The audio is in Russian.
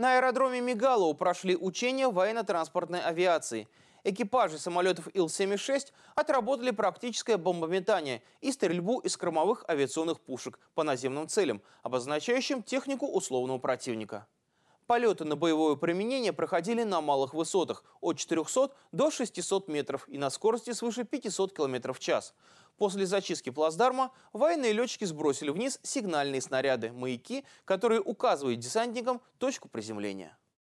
На аэродроме Мигалоу прошли учения военно-транспортной авиации. Экипажи самолетов Ил-76 отработали практическое бомбометание и стрельбу из кормовых авиационных пушек по наземным целям, обозначающим технику условного противника. Полеты на боевое применение проходили на малых высотах от 400 до 600 метров и на скорости свыше 500 км в час. После зачистки плацдарма военные летчики сбросили вниз сигнальные снаряды, маяки, которые указывают десантникам точку приземления.